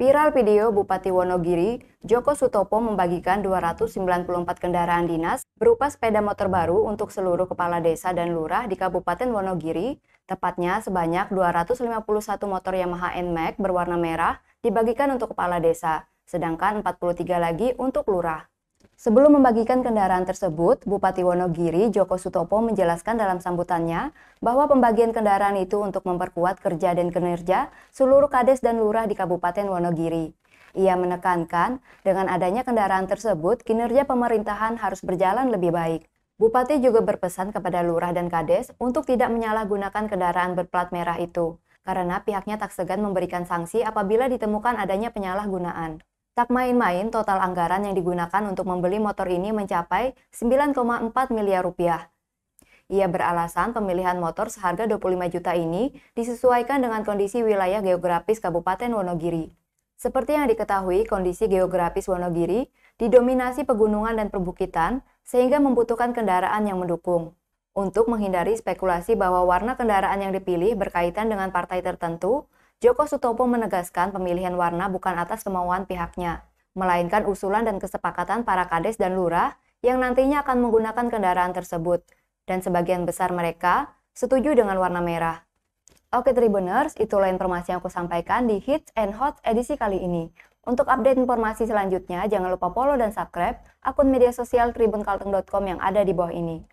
Viral video Bupati Wonogiri, Joko Sutopo membagikan 294 kendaraan dinas berupa sepeda motor baru untuk seluruh kepala desa dan lurah di Kabupaten Wonogiri, tepatnya sebanyak 251 motor Yamaha NMAX berwarna merah dibagikan untuk kepala desa, sedangkan 43 lagi untuk lurah. Sebelum membagikan kendaraan tersebut, Bupati Wonogiri Joko Sutopo menjelaskan dalam sambutannya bahwa pembagian kendaraan itu untuk memperkuat kerja dan kinerja seluruh kades dan lurah di Kabupaten Wonogiri. Ia menekankan, dengan adanya kendaraan tersebut, kinerja pemerintahan harus berjalan lebih baik. Bupati juga berpesan kepada lurah dan kades untuk tidak menyalahgunakan kendaraan berplat merah itu, karena pihaknya tak segan memberikan sanksi apabila ditemukan adanya penyalahgunaan. Tak main-main, total anggaran yang digunakan untuk membeli motor ini mencapai 9,4 miliar rupiah. Ia beralasan pemilihan motor seharga 25 juta ini disesuaikan dengan kondisi wilayah geografis Kabupaten Wonogiri. Seperti yang diketahui, kondisi geografis Wonogiri didominasi pegunungan dan perbukitan sehingga membutuhkan kendaraan yang mendukung. Untuk menghindari spekulasi bahwa warna kendaraan yang dipilih berkaitan dengan partai tertentu, Joko Sutopo menegaskan pemilihan warna bukan atas kemauan pihaknya, melainkan usulan dan kesepakatan para kades dan lurah yang nantinya akan menggunakan kendaraan tersebut. Dan sebagian besar mereka setuju dengan warna merah. Oke Tribuners, itulah informasi yang aku sampaikan di Hits and Hot edisi kali ini. Untuk update informasi selanjutnya, jangan lupa follow dan subscribe akun media sosial tribunkalteng.com yang ada di bawah ini.